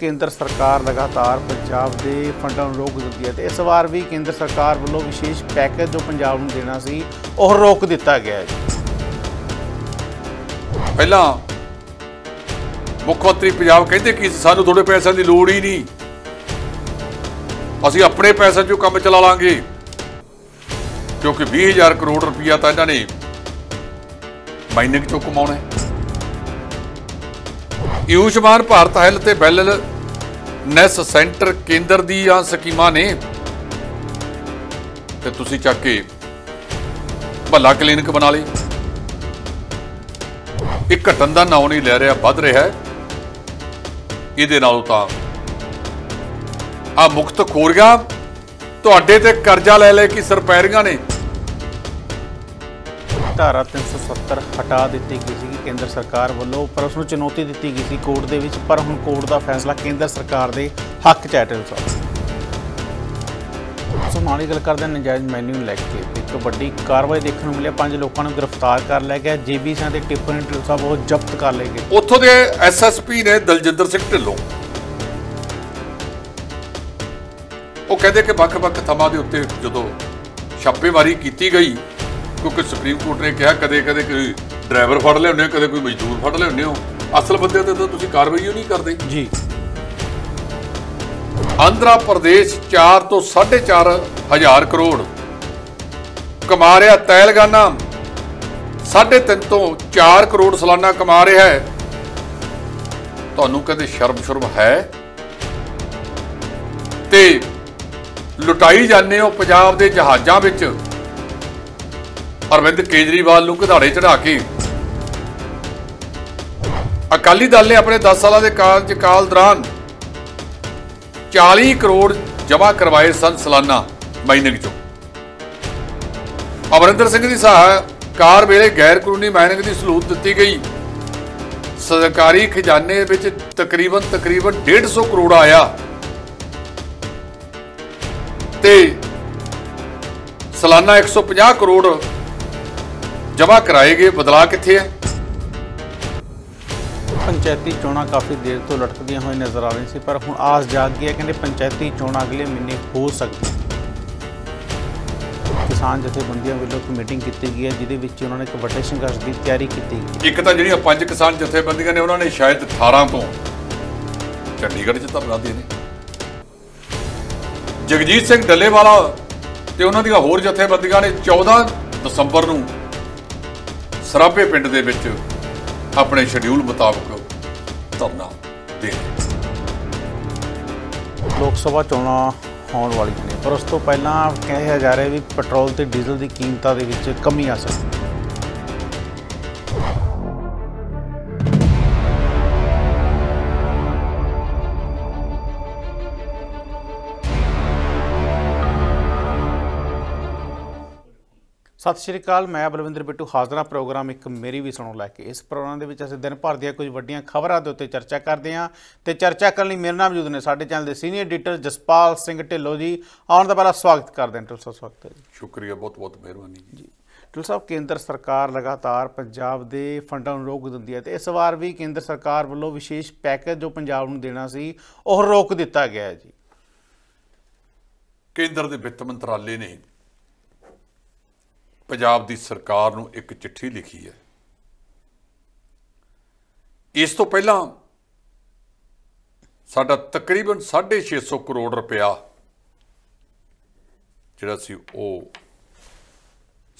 ਕੇਂਦਰ ਸਰਕਾਰ ਲਗਾਤਾਰ ਪੰਜਾਬ ਦੇ ਫੰਡਾਂ ਨੂੰ ਰੋਕ ਦਿੰਦੀ ਹੈ ਤੇ ਇਸ ਵਾਰ ਵੀ ਕੇਂਦਰ ਸਰਕਾਰ ਵੱਲੋਂ ਵਿਸ਼ੇਸ਼ ਪੈਕੇਜ ਜੋ ਪੰਜਾਬ ਨੂੰ ਦੇਣਾ ਸੀ ਉਹ ਰੋਕ ਦਿੱਤਾ ਗਿਆ ਹੈ ਪਹਿਲਾਂ ਮੁੱਖ ਮੰਤਰੀ ਪੰਜਾਬ ਕਹਿੰਦੇ ਕਿ ਸਾਨੂੰ ਤੁਹਾਡੇ ਪੈਸਿਆਂ ਦੀ ਲੋੜ ਹੀ ਨਹੀਂ ਅਸੀਂ ਆਪਣੇ ਪੈਸਿਆਂ 'ਚੋਂ ਕੰਮ ਚਲਾ ਲਾਂਗੇ ਕਿਉਂਕਿ 20000 ਕਰੋੜ ਰੁਪਇਆ ਤਾਂ ਇਹਨਾਂ ਨੇ ਮਾਈਨਿੰਗ 'ਚੋਂ ਕਮਾਉਣਾ ਹੈ ਯੂਸ਼ਮਾਨ ਭਾਰਤ ਹੈਲ ਤੇ ਬੈਲਲ ਨੈਸ ਸੈਂਟਰ ਕੇਂਦਰ ਦੀ ਆ ਸਕੀਮਾਂ ਨੇ ਤੇ ਤੁਸੀਂ ਚੱਕ ਕੇ ਭੱਲਾ ਕਲੀਨਿਕ ਬਣਾ ਲਈ ਇੱਕ ਘਟਨ ਦਾ ਨਾਮ ਨਹੀਂ ਲੈ ਰਿਹਾ ਵੱਧ ਰਿਹਾ ਇਹਦੇ ਨਾਲ ਤਾਂ ਆ ਮੁਕਤ ਖੋਰੀਆਂ ਤੁਹਾਡੇ ਤੇ ਕਰਜ਼ਾ ਲੈ ਲੈ ਕੇ ਸਰਪੈਰੀਆਂ ਨੇ ਧਾਰਾ 370 ਹਟਾ ਦਿੱਤੀ ਗਈ ਸੀ ਕੇਂਦਰ ਸਰਕਾਰ ਵੱਲੋਂ ਪਰ ਉਸ ਨੂੰ ਚੁਣੌਤੀ ਦਿੱਤੀ ਗਈ ਸੀ ਕੋਰਟ ਦੇ ਵਿੱਚ ਪਰ ਹੁਣ ਕੋਰਟ ਦਾ ਫੈਸਲਾ ਕੇਂਦਰ ਸਰਕਾਰ ਦੇ ਹੱਕ ਚ ਹੈ ਅਨੁਸਾਰ ਸੋ ਨਾਲ ਗੱਲ ਕਰਦੇ ਨਜਾਇਜ਼ ਮੈਨੂ ਲੈ ਕੇ ਇੱਕ ਵੱਡੀ ਕਾਰਵਾਈ ਦੇਖਣ ਨੂੰ ਮਿਲਿਆ ਪੰਜ ਲੋਕਾਂ ਨੂੰ ਗ੍ਰਿਫਤਾਰ ਕਰ ਲਿਆ ਗਿਆ ਜੀਬੀ ਸਿੰਘ ਦੇ ਟਿੱਪਰ ਢਿੱਲੋਂ ਸਾਹਿਬ ਉਹ ਜ਼ਬਤ ਕਰ ਲਏ ਗਏ ਉੱਥੋਂ ਦੇ ਐਸਐਸਪੀ ਨੇ ਦਲਜਿੰਦਰ ਸਿੰਘ ਢਿੱਲੋਂ ਉਹ ਕਹਿੰਦੇ ਕਿ ਵੱਖ-ਵੱਖ ਥਾਵਾਂ ਦੇ ਉੱਤੇ ਜਦੋਂ ਛਾਪੇਮਾਰੀ ਕੀਤੀ ਗਈ ਕਿਉਂਕਿ ਸੁਪਰੀਮ ਕੋਰਟ ਨੇ ਕਿਹਾ ਕਦੇ ਕਦੇ ਕੋਈ ਡਰਾਈਵਰ ਫੜ ਲਿਆਉਂਦੇ ਕਦੇ ਕੋਈ ਮਜ਼ਦੂਰ ਫੜ ਲਿਆਉਂਦੇ ਹੋ ਅਸਲ ਬੰਦੇ ਤੇ ਤਾਂ ਤੁਸੀਂ ਕਾਰਵਾਈ ਹੀ ਨਹੀਂ ਕਰਦੇ ਜੀ ਆਂਧਰਾ ਪ੍ਰਦੇਸ਼ 4 ਤੋਂ 4.5 ਹਜ਼ਾਰ ਕਰੋੜ ਕਮਾ ਰਿਹਾ ਤੈਲਗਾਨਾ 3.5 ਤੋਂ 4 ਕਰੋੜ ਸਾਲਾਨਾ ਕਮਾ ਰਿਹਾ ਹੈ ਤੁਹਾਨੂੰ ਕਦੇ ਸ਼ਰਮ ਸ਼ਰਮ ਹੈ ਤੇ ਲੁਟਾਈ ਜਾਂਦੇ ਹੋ ਪੰਜਾਬ ਦੇ ਜਹਾਜ਼ਾਂ ਵਿੱਚ ਅਰਵਿੰਦ ਕੇਜਰੀਵਾਲ ਨੂੰ ਘਧਾੜੇ ਚੜਾ ਕੇ ਅਕਾਲੀ ਦਲ ਨੇ ਆਪਣੇ 10 ਸਾਲਾਂ ਦੇ ਕਾਰਜਕਾਲ ਦੌਰਾਨ 40 ਕਰੋੜ ਜਮ੍ਹਾਂ ਕਰਵਾਏ ਸਨ ਸਾਲਾਨਾ ਮਾਈਨਿੰਗ ਚੋਂ ਅਵਰਿੰਦਰ ਸਿੰਘ ਦੀ ਕਾਰ ਵੇਲੇ ਗੈਰ ਕਾਨੂੰਨੀ ਮਾਈਨਿੰਗ ਦੀ ਸਹੂਲਤ ਦਿੱਤੀ ਗਈ ਸਰਕਾਰੀ ਖਜ਼ਾਨੇ ਵਿੱਚ ਤਕਰੀਬਨ ਤਕਰੀਬਨ 150 ਕਰੋੜ ਆਇਆ ਤੇ ਸਾਲਾਨਾ 150 ਕਰੋੜ ਜਮਾ ਕਰਾਏ ਗਏ ਬਦਲਾ ਕਿੱਥੇ ਹੈ ਪੰਚਾਇਤੀ ਚੋਣਾਂ ਕਾਫੀ ਦੇਰ ਤੋਂ ਲਟਕਦੀਆਂ ਹੋਈਆਂ ਨਜ਼ਰ ਆ ਰਹੀਆਂ ਸੀ ਪਰ ਹੁਣ ਆਸ ਜਾਗ ਗਈ ਹੈ ਕਹਿੰਦੇ ਪੰਚਾਇਤੀ ਚੋਣਾਂ ਅਗਲੇ ਮਹੀਨੇ ਹੋ ਸਕਦੀਆਂ ਕਿਸਾਨ ਜਥੇਬੰਦੀਆਂ ਵੱਲੋਂ ਇੱਕ ਮੀਟਿੰਗ ਕੀਤੀ ਗਈ ਹੈ ਜਿਹਦੇ ਵਿੱਚ ਉਹਨਾਂ ਨੇ ਇੱਕ ਵੱਡੇ ਸੰਘਰਸ਼ ਦੀ ਤਿਆਰੀ ਕੀਤੀ ਗਈ ਇੱਕ ਤਾਂ ਜਿਹੜੀਆਂ ਪੰਜ ਕਿਸਾਨ ਜਥੇਬੰਦੀਆਂ ਨੇ ਉਹਨਾਂ ਨੇ ਸ਼ਾਇਦ 18 ਤੋਂ ਚੰਡੀਗੜ੍ਹ 'ਚ ਧਰਨਾ ਨੇ ਜਗਜੀਤ ਸਿੰਘ ਡੱਲੇਵਾਲਾ ਤੇ ਉਹਨਾਂ ਦੀਆਂ ਹੋਰ ਜਥੇਬੰਦੀਆਂ ਨੇ 14 ਦਸੰਬਰ ਨੂੰ ਸਰਾਬੇ ਪਿੰਡ ਦੇ ਵਿੱਚ ਆਪਣੇ ਸ਼ਡਿਊਲ ਮੁਤਾਬਕ ਧਰਨਾ ਦੇ ਲੋਕ ਸਭਾ ਚੋਣਾਂ ਹੋਣ ਵਾਲੀਆਂ ਨੇ ਪਰ ਉਸ ਤੋਂ ਪਹਿਲਾਂ ਕਿਹਾ ਜਾ ਰਿਹਾ ਵੀ ਪੈਟਰੋਲ ਤੇ ਡੀਜ਼ਲ ਦੀ ਕੀਮਤਾਂ ਦੇ ਵਿੱਚ ਕਮੀ ਆ ਸਕਦੀ ਹੈ ਸਤਿ ਸ਼੍ਰੀ ਅਕਾਲ ਮੈਂ ਬਲਵਿੰਦਰ ਬਿੱਟੂ ਹਾਜ਼ਰਾਂ ਪ੍ਰੋਗਰਾਮ ਇੱਕ ਮੇਰੀ ਵੀ ਸੁਣੋ ਲੈ ਕੇ ਇਸ ਪ੍ਰੋਗਰਾਮ ਦੇ ਵਿੱਚ ਅਸੀਂ ਦਿਨ ਭਰ ਦੀਆਂ ਕੁਝ ਵੱਡੀਆਂ ਖਬਰਾਂ ਦੇ ਉੱਤੇ ਚਰਚਾ ਕਰਦੇ ਹਾਂ ਤੇ ਚਰਚਾ ਕਰਨ ਲਈ ਮੇਰੇ ਨਾਲ ਮੌਜੂਦ ਨੇ ਸਾਡੇ ਚੈਨਲ ਦੇ ਸੀਨੀਅਰ ਐਡੀਟਰ ਜਸਪਾਲ ਸਿੰਘ ਢਿੱਲੋਂ ਜੀ ਆਉਣ ਦਾ ਬੜਾ ਸਵਾਗਤ ਕਰਦੇ ਹਾਂ ਤੁਹਾਡਾ ਸਵਾਗਤ ਹੈ ਜੀ ਸ਼ੁਕਰੀਆ ਬਹੁਤ ਬਹੁਤ ਮਿਹਰਬਾਨੀ ਜੀ ਢਿੱਲ ਸਾਹਿਬ ਕੇਂਦਰ ਸਰਕਾਰ ਲਗਾਤਾਰ ਪੰਜਾਬ ਦੇ ਫੰਡਾਂ ਨੂੰ ਰੋਕ ਦਿੰਦੀ ਹੈ ਤੇ ਇਸ ਵਾਰ ਵੀ ਕੇਂਦਰ ਸਰਕਾਰ ਵੱਲੋਂ ਵਿਸ਼ੇਸ਼ ਪੈਕੇਜ ਜੋ ਪੰਜਾਬ ਨੂੰ ਦੇਣਾ ਸੀ ਉਹ ਰੋਕ ਦਿੱਤਾ ਗਿਆ ਹੈ ਜੀ ਕੇਂਦਰ ਦੇ ਵਿੱਤ ਮੰਤਰਾਲੇ ਨੇ ਪੰਜਾਬ ਦੀ ਸਰਕਾਰ ਨੂੰ ਇੱਕ ਚਿੱਠੀ ਲਿਖੀ ਹੈ ਇਸ ਤੋਂ ਪਹਿਲਾਂ ਸਾਡਾ ਤਕਰੀਬਨ 650 ਕਰੋੜ ਰੁਪਇਆ ਜਿਹੜਾ ਸੀ ਉਹ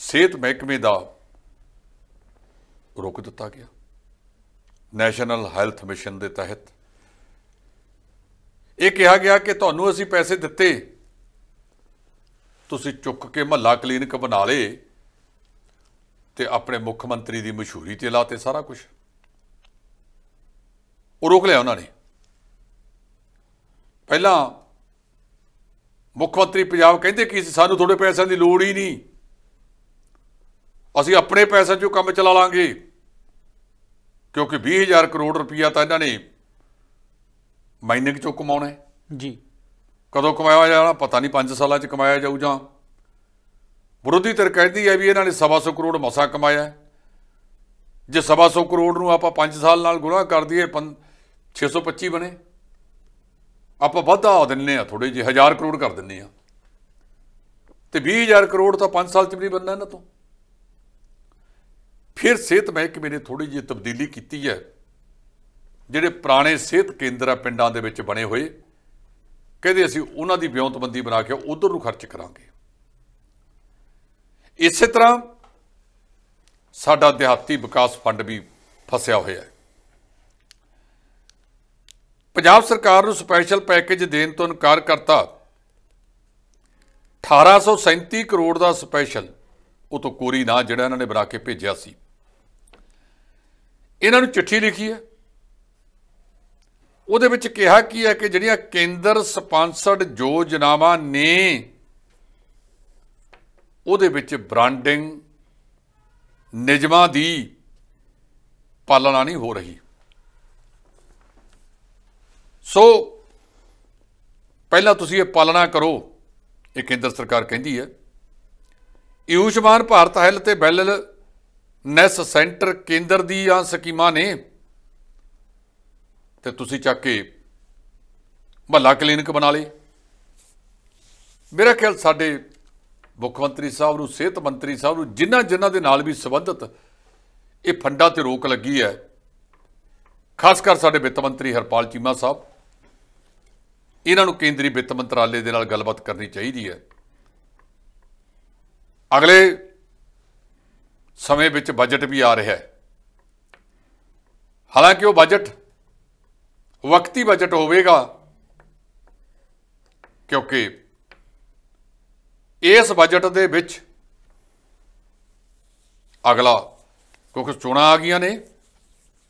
ਸਿਹਤ ਮਹਿਕਮੇ ਦਾ ਰੋਕ ਦਿੱਤਾ ਗਿਆ ਨੈਸ਼ਨਲ ਹੈਲਥ ਮਿਸ਼ਨ ਦੇ ਤਹਿਤ ਇਹ ਕਿਹਾ ਗਿਆ ਕਿ ਤੁਹਾਨੂੰ ਅਸੀਂ ਪੈਸੇ ਦਿੱਤੇ ਤੁਸੀਂ ਚੁੱਕ ਕੇ ਮਹੱਲਾ ਕਲੀਨਿਕ ਬਣਾ ਲੇ ਤੇ ਆਪਣੇ ਮੁੱਖ ਮੰਤਰੀ ਦੀ ਮਸ਼ਹੂਰੀ ਤੇ ਲਾਤੇ ਸਾਰਾ ਕੁਝ ਉਹ ਰੋਕ ਲਿਆ ਉਹਨਾਂ ਨੇ ਪਹਿਲਾਂ ਮੁੱਖ ਮੰਤਰੀ ਪੰਜਾਬ ਕਹਿੰਦੇ ਕਿ ਸਾਨੂੰ ਤੁਹਾਡੇ ਪੈਸਿਆਂ ਦੀ ਲੋੜ ਹੀ ਨਹੀਂ ਅਸੀਂ ਆਪਣੇ ਪੈਸਿਆਂ 'ਚੋਂ ਕੰਮ ਚਲਾ ਲਾਂਗੇ ਕਿਉਂਕਿ 20000 ਕਰੋੜ ਰੁਪਇਆ ਤਾਂ ਇਹਨਾਂ ਨੇ ਮਾਈਨਿੰਗ 'ਚੋਂ ਕਮਾਉਣਾ ਹੈ ਜੀ ਕਦੋਂ ਕਮਾਇਆ ਜਾਣਾ ਪਤਾ ਨਹੀਂ 5 ਸਾਲਾਂ 'ਚ ਕਮਾਇਆ ਜਾਊ ਜਾਂ ਵਿਰੋਧੀ ਧਿਰ ਕਹਿੰਦੀ ਹੈ ਵੀ ਇਹਨਾਂ ਨੇ 700 ਕਰੋੜ ਮਸਾ ਕਮਾਇਆ ਜੇ 700 ਕਰੋੜ ਨੂੰ ਆਪਾਂ 5 ਸਾਲ ਨਾਲ ਗੁਣਾ ਕਰ ਦਈਏ 625 ਬਣੇ ਆਪਾਂ ਵਾਧਾ ਦਿੰਨੇ ਆ ਥੋੜੇ ਜਿਹੇ 1000 ਕਰੋੜ ਕਰ ਦਿੰਨੇ ਆ ਤੇ 20000 ਕਰੋੜ ਤਾਂ 5 ਸਾਲ ਚ ਵੀ ਨਹੀਂ ਬੰਦਾ ਇਹਨਾਂ ਤੋਂ ਫਿਰ ਸਿਹਤ ਮਹਿਕਮੇ ਨੇ ਥੋੜੀ ਜਿਹੀ ਤਬਦੀਲੀ ਕੀਤੀ ਹੈ ਜਿਹੜੇ ਪੁਰਾਣੇ ਸਿਹਤ ਕੇਂਦਰ ਆ ਪਿੰਡਾਂ ਦੇ ਵਿੱਚ ਬਣੇ ਹੋਏ ਕਹਿੰਦੇ ਅਸੀਂ ਉਹਨਾਂ ਦੀ ਵਿਉਂਤਬੰਦੀ ਬਣਾ ਕੇ ਉਧਰ ਨੂੰ ਖਰਚ ਕਰਾਂਗੇ ਇਸੇ ਤਰ੍ਹਾਂ ਸਾਡਾ ਦਿਹਾਤੀ ਵਿਕਾਸ ਫੰਡ ਵੀ ਫਸਿਆ ਹੋਇਆ ਹੈ ਪੰਜਾਬ ਸਰਕਾਰ ਨੂੰ ਸਪੈਸ਼ਲ ਪੈਕੇਜ ਦੇਣ ਤੋਂ ਇਨਕਾਰ ਕਰਤਾ 1837 ਕਰੋੜ ਦਾ ਸਪੈਸ਼ਲ ਉਹ ਤੋਂ ਕੋਰੀ ਨਾ ਜਿਹੜਾ ਇਹਨਾਂ ਨੇ ਬਣਾ ਕੇ ਭੇਜਿਆ ਸੀ ਇਹਨਾਂ ਨੂੰ ਚਿੱਠੀ ਲਿਖੀ ਹੈ ਉਹਦੇ ਵਿੱਚ ਕਿਹਾ ਕੀ ਹੈ ਕਿ ਜਿਹੜੀਆਂ ਕੇਂਦਰ ਸਪਾਂਸਰਡ ਯੋਜਨਾਵਾਂ ਨੇ ਉਹਦੇ ਵਿੱਚ ਬ੍ਰਾਂਡਿੰਗ ਨਿਜਮਾ ਦੀ ਪਾਲਣਾ ਨਹੀਂ ਹੋ ਰਹੀ ਸੋ ਪਹਿਲਾਂ ਤੁਸੀਂ ਇਹ ਪਾਲਣਾ ਕਰੋ ਇਹ ਕੇਂਦਰ ਸਰਕਾਰ ਕਹਿੰਦੀ ਹੈ ਯੂਸ਼ਮਾਨ ਭਾਰਤ ਹੈਲਥ ਤੇ ਬੈਲਲ ਨੈਸ ਸੈਂਟਰ ਕੇਂਦਰ ਦੀ ਆ ਸਕੀਮਾਂ ਨੇ ਤੇ ਤੁਸੀਂ ਚੱਕ ਕੇ ਮਹੱਲਾ ਕਲੀਨਿਕ ਬਣਾ ਲਈ ਮੇਰਾ ਖਿਆਲ ਸਾਡੇ ਮੁੱਖ ਮੰਤਰੀ ਸਾਹਿਬ ਨੂੰ ਸਿਹਤ ਮੰਤਰੀ ਸਾਹਿਬ ਨੂੰ ਜਿਨ੍ਹਾਂ ਜਿਨ੍ਹਾਂ ਦੇ ਨਾਲ ਵੀ ਸੰਬੰਧਿਤ ਇਹ ਫੰਡਾਂ ਤੇ ਰੋਕ ਲੱਗੀ ਹੈ ਖਾਸ ਕਰ ਸਾਡੇ ਵਿੱਤ ਮੰਤਰੀ ਹਰਪਾਲ ਚੀਮਾ ਸਾਹਿਬ ਇਹਨਾਂ ਨੂੰ ਕੇਂਦਰੀ ਵਿੱਤ ਮੰਤਰਾਲੇ ਦੇ ਨਾਲ ਗੱਲਬਾਤ ਕਰਨੀ ਚਾਹੀਦੀ ਹੈ ਅਗਲੇ ਸਮੇਂ ਵਿੱਚ ਬਜਟ ਵੀ ਆ ਰਿਹਾ ਹੈ ਹਾਲਾਂਕਿ ਉਹ ਬਜਟ ਵਕਤੀ ਬਜਟ ਹੋਵੇਗਾ ਕਿਉਂਕਿ ਇਸ ਬਜਟ ਦੇ ਵਿੱਚ ਅਗਲਾ ਕਿਉਂਕਿ ਚੋਣਾਂ ਆ ਗਈਆਂ ਨੇ